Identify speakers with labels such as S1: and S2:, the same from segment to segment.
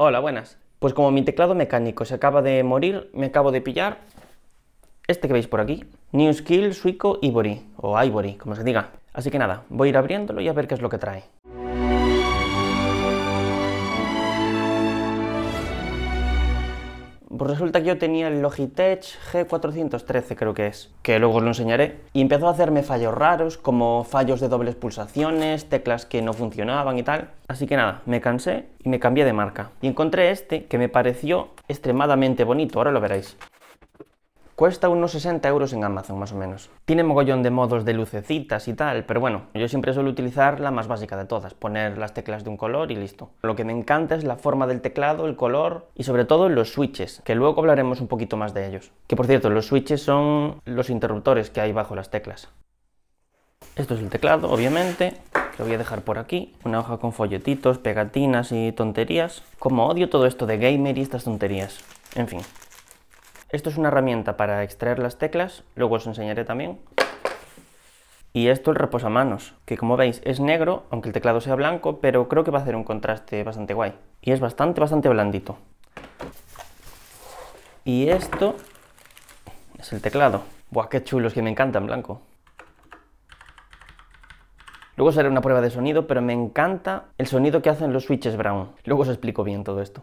S1: Hola, buenas. Pues como mi teclado mecánico se acaba de morir, me acabo de pillar este que veis por aquí, New Skill Suico Ivory, o Ivory, como se diga. Así que nada, voy a ir abriéndolo y a ver qué es lo que trae. Pues resulta que yo tenía el Logitech G413, creo que es, que luego os lo enseñaré. Y empezó a hacerme fallos raros, como fallos de dobles pulsaciones, teclas que no funcionaban y tal. Así que nada, me cansé y me cambié de marca. Y encontré este que me pareció extremadamente bonito, ahora lo veréis. Cuesta unos 60 euros en Amazon, más o menos. Tiene mogollón de modos de lucecitas y tal, pero bueno, yo siempre suelo utilizar la más básica de todas, poner las teclas de un color y listo. Lo que me encanta es la forma del teclado, el color y sobre todo los switches, que luego hablaremos un poquito más de ellos. Que por cierto, los switches son los interruptores que hay bajo las teclas. Esto es el teclado, obviamente. Lo voy a dejar por aquí. Una hoja con folletitos, pegatinas y tonterías. Como odio todo esto de gamer y estas tonterías. En fin, esto es una herramienta para extraer las teclas, luego os enseñaré también. Y esto el reposamanos, que como veis es negro, aunque el teclado sea blanco, pero creo que va a hacer un contraste bastante guay. Y es bastante, bastante blandito. Y esto es el teclado. Buah, qué chulos, que me encantan blanco. Luego os haré una prueba de sonido, pero me encanta el sonido que hacen los switches brown. Luego os explico bien todo esto.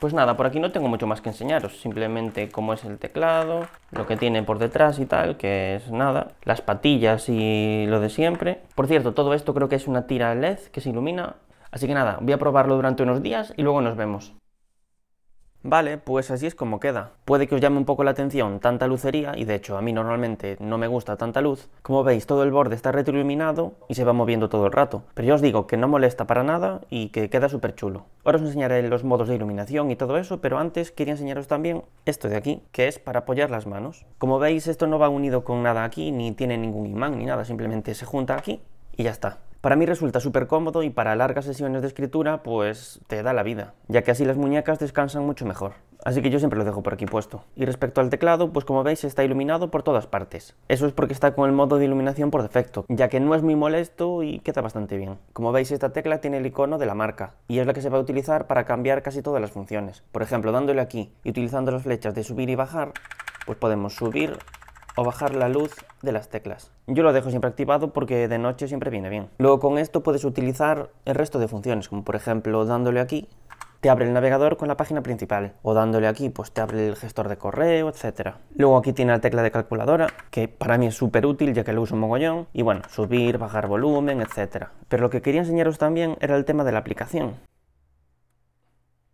S1: Pues nada, por aquí no tengo mucho más que enseñaros, simplemente cómo es el teclado, lo que tiene por detrás y tal, que es nada, las patillas y lo de siempre. Por cierto, todo esto creo que es una tira LED que se ilumina, así que nada, voy a probarlo durante unos días y luego nos vemos. Vale, pues así es como queda. Puede que os llame un poco la atención tanta lucería, y de hecho a mí normalmente no me gusta tanta luz. Como veis, todo el borde está retroiluminado y se va moviendo todo el rato. Pero yo os digo que no molesta para nada y que queda súper chulo. Ahora os enseñaré los modos de iluminación y todo eso, pero antes quería enseñaros también esto de aquí, que es para apoyar las manos. Como veis, esto no va unido con nada aquí, ni tiene ningún imán ni nada, simplemente se junta aquí y ya está. Para mí resulta súper cómodo y para largas sesiones de escritura pues te da la vida, ya que así las muñecas descansan mucho mejor. Así que yo siempre lo dejo por aquí puesto. Y respecto al teclado, pues como veis está iluminado por todas partes. Eso es porque está con el modo de iluminación por defecto, ya que no es muy molesto y queda bastante bien. Como veis esta tecla tiene el icono de la marca, y es la que se va a utilizar para cambiar casi todas las funciones. Por ejemplo, dándole aquí y utilizando las flechas de subir y bajar, pues podemos subir o bajar la luz de las teclas. Yo lo dejo siempre activado porque de noche siempre viene bien. Luego con esto puedes utilizar el resto de funciones, como por ejemplo dándole aquí te abre el navegador con la página principal o dándole aquí pues te abre el gestor de correo, etcétera. Luego aquí tiene la tecla de calculadora que para mí es súper útil ya que lo uso un mogollón y bueno, subir, bajar volumen, etcétera. Pero lo que quería enseñaros también era el tema de la aplicación.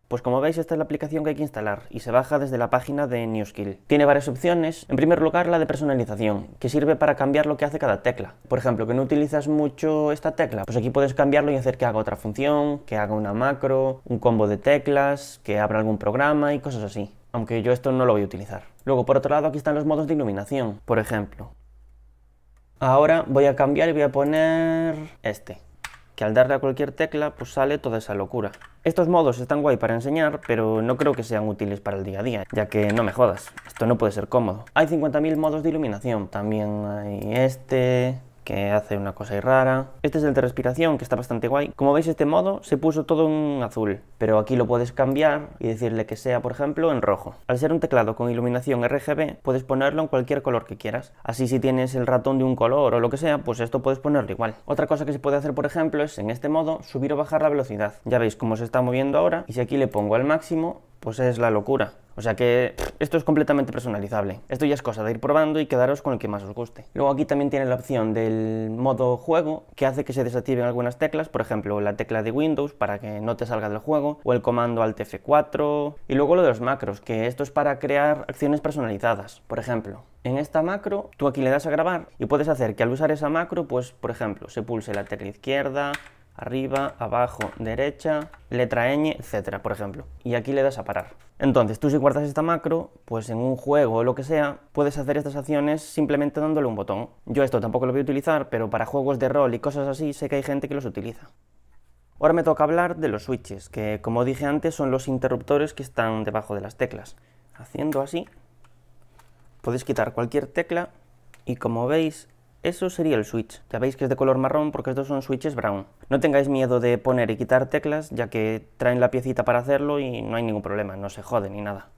S1: Pues como veis, esta es la aplicación que hay que instalar y se baja desde la página de NewSkill. Tiene varias opciones. En primer lugar, la de personalización, que sirve para cambiar lo que hace cada tecla. Por ejemplo, que no utilizas mucho esta tecla, pues aquí puedes cambiarlo y hacer que haga otra función, que haga una macro, un combo de teclas, que abra algún programa y cosas así. Aunque yo esto no lo voy a utilizar. Luego, por otro lado, aquí están los modos de iluminación. Por ejemplo, ahora voy a cambiar y voy a poner este que al darle a cualquier tecla pues sale toda esa locura. Estos modos están guay para enseñar, pero no creo que sean útiles para el día a día, ya que no me jodas, esto no puede ser cómodo. Hay 50.000 modos de iluminación, también hay este, que hace una cosa irrara. rara. Este es el de respiración, que está bastante guay. Como veis, este modo se puso todo en azul, pero aquí lo puedes cambiar y decirle que sea, por ejemplo, en rojo. Al ser un teclado con iluminación RGB, puedes ponerlo en cualquier color que quieras. Así si tienes el ratón de un color o lo que sea, pues esto puedes ponerlo igual. Otra cosa que se puede hacer, por ejemplo, es en este modo subir o bajar la velocidad. Ya veis cómo se está moviendo ahora y si aquí le pongo al máximo, pues es la locura. O sea que esto es completamente personalizable. Esto ya es cosa de ir probando y quedaros con el que más os guste. Luego aquí también tiene la opción del modo juego que hace que se desactiven algunas teclas, por ejemplo la tecla de Windows para que no te salga del juego o el comando Alt F4 y luego lo de los macros, que esto es para crear acciones personalizadas. Por ejemplo, en esta macro tú aquí le das a grabar y puedes hacer que al usar esa macro pues por ejemplo se pulse la tecla izquierda, arriba, abajo, derecha, letra ñ, etcétera, por ejemplo. Y aquí le das a parar. Entonces, tú si guardas esta macro, pues en un juego o lo que sea, puedes hacer estas acciones simplemente dándole un botón. Yo esto tampoco lo voy a utilizar, pero para juegos de rol y cosas así sé que hay gente que los utiliza. Ahora me toca hablar de los switches, que como dije antes son los interruptores que están debajo de las teclas. Haciendo así, podéis quitar cualquier tecla y como veis eso sería el switch. Ya veis que es de color marrón porque estos son switches brown. No tengáis miedo de poner y quitar teclas ya que traen la piecita para hacerlo y no hay ningún problema, no se jode ni nada.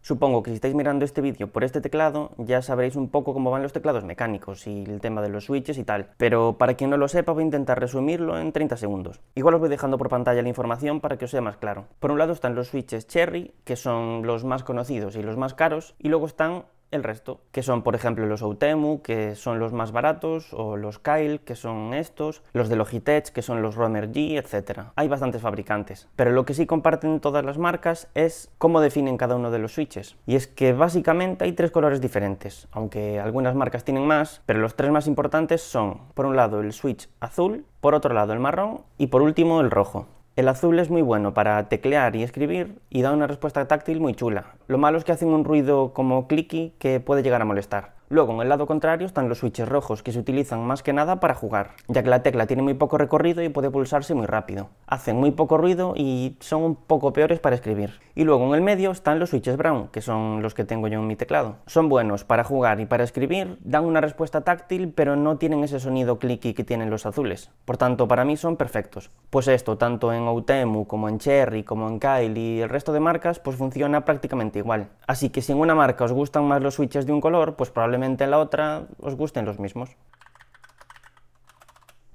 S1: Supongo que si estáis mirando este vídeo por este teclado ya sabréis un poco cómo van los teclados mecánicos y el tema de los switches y tal, pero para quien no lo sepa voy a intentar resumirlo en 30 segundos. Igual os voy dejando por pantalla la información para que os sea más claro. Por un lado están los switches Cherry, que son los más conocidos y los más caros, y luego están el resto, que son por ejemplo los Outemu, que son los más baratos, o los Kyle, que son estos, los de Logitech, que son los Romer G, etc. Hay bastantes fabricantes, pero lo que sí comparten todas las marcas es cómo definen cada uno de los switches. Y es que básicamente hay tres colores diferentes, aunque algunas marcas tienen más, pero los tres más importantes son, por un lado, el switch azul, por otro lado el marrón y por último el rojo. El azul es muy bueno para teclear y escribir y da una respuesta táctil muy chula. Lo malo es que hacen un ruido como clicky que puede llegar a molestar. Luego, en el lado contrario están los switches rojos, que se utilizan más que nada para jugar, ya que la tecla tiene muy poco recorrido y puede pulsarse muy rápido. Hacen muy poco ruido y son un poco peores para escribir. Y luego en el medio están los switches Brown, que son los que tengo yo en mi teclado. Son buenos para jugar y para escribir, dan una respuesta táctil, pero no tienen ese sonido clicky que tienen los azules. Por tanto, para mí son perfectos. Pues esto, tanto en Outemu como en Cherry, como en Kyle y el resto de marcas, pues funciona prácticamente igual. Así que si en una marca os gustan más los switches de un color, pues probablemente en la otra os gusten los mismos.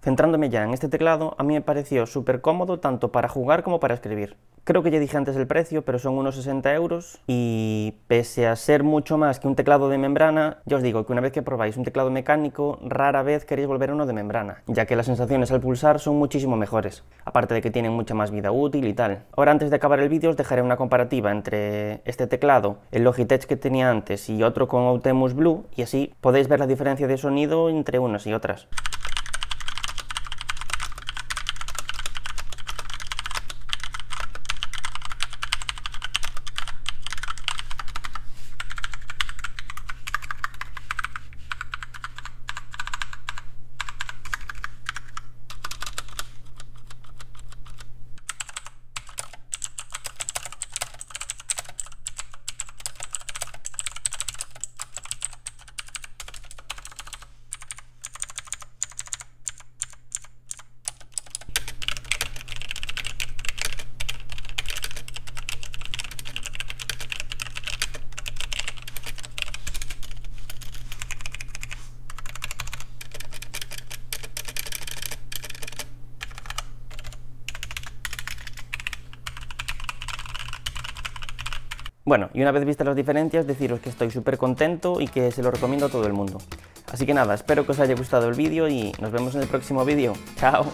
S1: Centrándome ya en este teclado, a mí me pareció súper cómodo tanto para jugar como para escribir. Creo que ya dije antes el precio, pero son unos 60 euros y pese a ser mucho más que un teclado de membrana, ya os digo que una vez que probáis un teclado mecánico, rara vez queréis volver a uno de membrana, ya que las sensaciones al pulsar son muchísimo mejores, aparte de que tienen mucha más vida útil y tal. Ahora antes de acabar el vídeo os dejaré una comparativa entre este teclado, el Logitech que tenía antes y otro con Autemus Blue y así podéis ver la diferencia de sonido entre unas y otras. Bueno, y una vez vistas las diferencias, deciros que estoy súper contento y que se lo recomiendo a todo el mundo. Así que nada, espero que os haya gustado el vídeo y nos vemos en el próximo vídeo. ¡Chao!